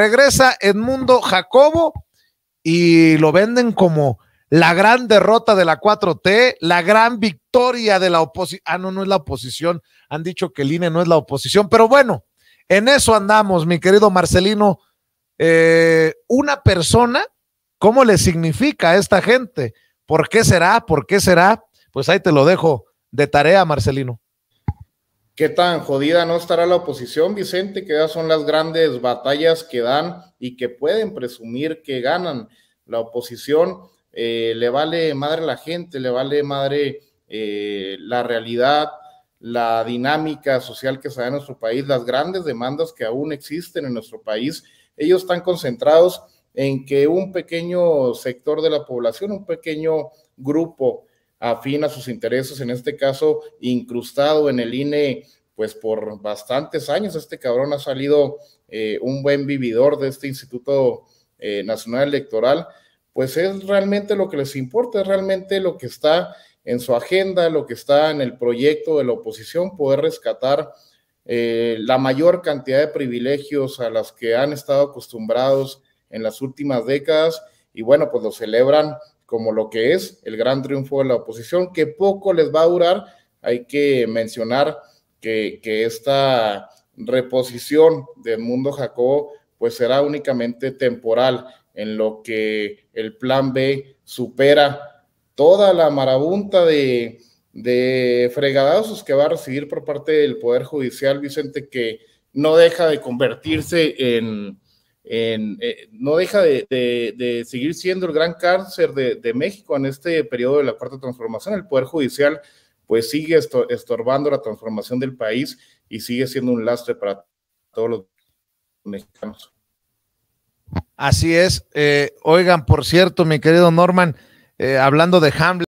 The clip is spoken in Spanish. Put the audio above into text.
Regresa Edmundo Jacobo y lo venden como la gran derrota de la 4T, la gran victoria de la oposición. Ah, no, no es la oposición. Han dicho que el INE no es la oposición, pero bueno, en eso andamos, mi querido Marcelino. Eh, una persona, ¿cómo le significa a esta gente? ¿Por qué será? ¿Por qué será? Pues ahí te lo dejo de tarea, Marcelino. ¿Qué tan jodida no estará la oposición, Vicente? Que ya son las grandes batallas que dan y que pueden presumir que ganan. La oposición eh, le vale madre la gente, le vale madre eh, la realidad, la dinámica social que se da en nuestro país, las grandes demandas que aún existen en nuestro país. Ellos están concentrados en que un pequeño sector de la población, un pequeño grupo afín a sus intereses, en este caso incrustado en el INE, pues por bastantes años. Este cabrón ha salido eh, un buen vividor de este Instituto eh, Nacional Electoral, pues es realmente lo que les importa, es realmente lo que está en su agenda, lo que está en el proyecto de la oposición, poder rescatar eh, la mayor cantidad de privilegios a las que han estado acostumbrados en las últimas décadas y bueno, pues lo celebran como lo que es el gran triunfo de la oposición, que poco les va a durar. Hay que mencionar que, esta reposición del mundo Jacobo pues será únicamente temporal, en lo que el plan B supera toda la marabunta de, de fregadazos que va a recibir por parte del Poder Judicial, Vicente, que no deja de convertirse en, eh, no deja de, seguir siendo el gran cáncer de, México en este periodo de la cuarta transformación. El Poder Judicial pues sigue estorbando la transformación del país y sigue siendo un lastre para todos los mexicanos. Así es. Eh, oigan, por cierto, mi querido Norman, eh, hablando de Hamlet.